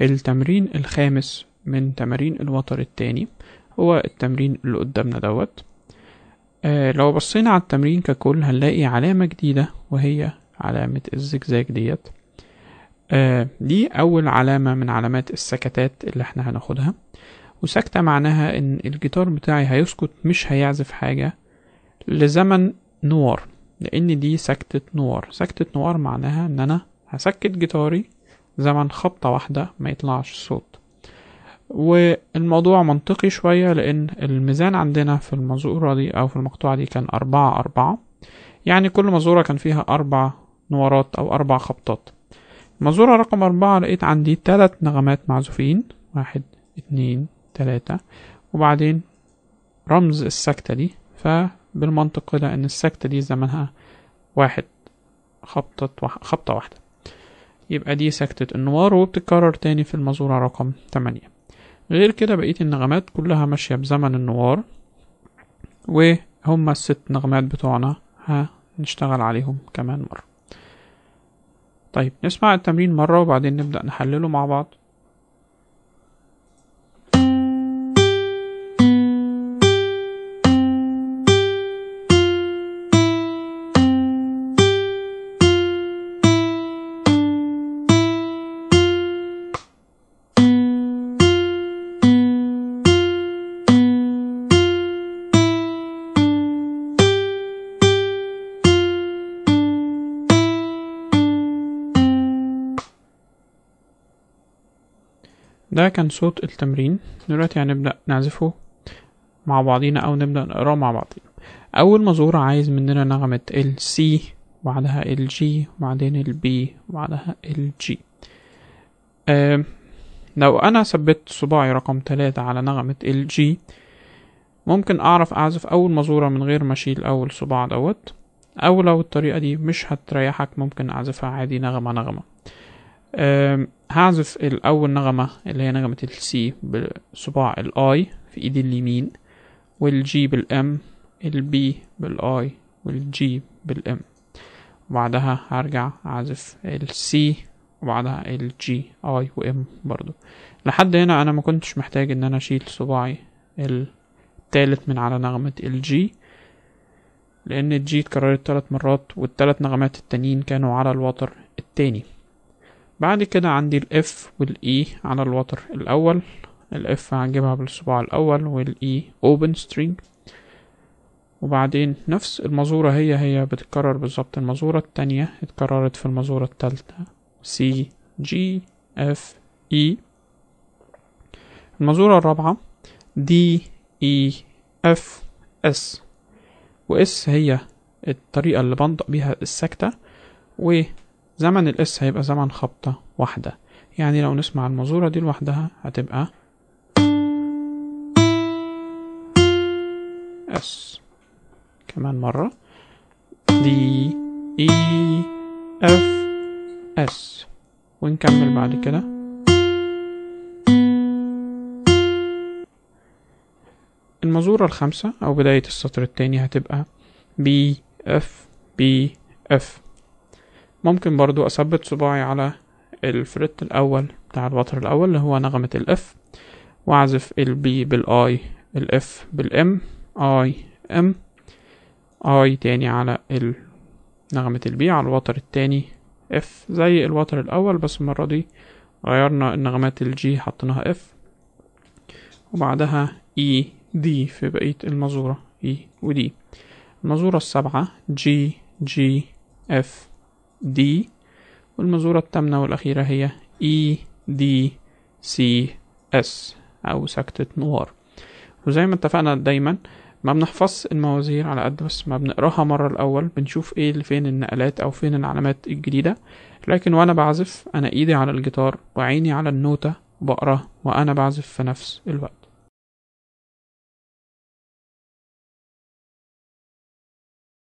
التمرين الخامس من تمارين الوتر التاني هو التمرين اللي قدامنا دوت آه لو بصينا على التمرين ككل هنلاقي علامة جديدة وهي علامة الزجزاج ديت آه دي أول علامة من علامات السكتات اللي احنا هناخدها وسكتة معناها إن الجيتار بتاعي هيسكت مش هيعزف حاجة لزمن نوار لأن دي سكتة نوار سكتة نوار معناها إن أنا هسكت جيتاري زمن خبطة واحدة ما يطلعش صوت والموضوع منطقي شوية لأن الميزان عندنا في المزورة دي أو في المقطوعة دي كان أربعة أربعة يعني كل مزورة كان فيها أربع نورات أو أربع خبطات المزورة رقم أربعة لقيت عندي تلات نغمات معزوفين واحد اتنين تلاتة وبعدين رمز السكتة دي فبالمنطق ده إن السكتة دي زمنها واحد خبطة خبطة واحدة يبقى دي سكتة النوار وبتتكرر تاني في المزورة رقم تمانية غير كده بقية النغمات كلها ماشية بزمن النوار وهما الست نغمات بتوعنا هنشتغل عليهم كمان مرة طيب نسمع التمرين مرة وبعدين نبدأ نحلله مع بعض ده كان صوت التمرين دلوقتي هنبدأ نعزفه مع بعضينا أو نبدأ نقراه مع بعضينا أول مزورة عايز مننا نغمة السي وبعدها الجي وبعدين البي وبعدها الجي أه لو أنا ثبت صباعي رقم تلاتة على نغمة الجي ممكن أعرف أعزف أول مزورة من غير ما أشيل أول صباع دوت أو لو الطريقة دي مش هتريحك ممكن أعزفها عادي نغمة نغمة هعزف الأول نغمة اللي هي نغمة السي بصباع الاي في ايدي اليمين والجي بالام البي بالاي والجي بالام وبعدها هرجع اعزف السي وبعدها الجي اي وام برضو لحد هنا انا ما كنتش محتاج ان انا اشيل صباعي التالت من على نغمة الجي لان الجي اتكررت ثلاث مرات والثلاث نغمات التانيين كانوا على الوتر التاني بعد كده عندي الاف والاي e على الوتر الأول الاف هنجيبها هجيبها بالصباع الأول والاي e open string وبعدين نفس المزورة هي هي بتتكرر بالظبط المزورة التانية اتكررت في المزورة التالتة C G F E المزورة الرابعة D E F S و S هي الطريقة اللي بنطق بيها السكتة و زمن الاس هيبقى زمن خبطة واحدة يعني لو نسمع المزورة دي لوحدها هتبقى اس كمان مرة دي اي اف اس ونكمل بعد كده المزورة الخامسة أو بداية السطر التاني هتبقى بي اف بي اف ممكن برضو اثبت صباعي على الفريت الاول بتاع الوتر الاول اللي هو نغمة الاف واعزف البي بالاي الاف بالام اي ام اي تاني على ال نغمة البي على الوتر التاني اف زي الوتر الاول بس المرة دي غيرنا النغمات الجي حطيناها اف وبعدها اي e دي في بقية المزورة اي e ودي المزورة السبعة جي جي اف D والمزورة التامنة والأخيرة هي E D C S أو سكتة نوار وزي ما اتفقنا دايما ما بنحفظ الموازير على قد بس ما بنقراها مرة الأول بنشوف ايه فين النقلات أو فين العلامات الجديدة لكن وأنا بعزف أنا إيدي على الجيتار وعيني على النوتة بقرا وأنا بعزف في نفس الوقت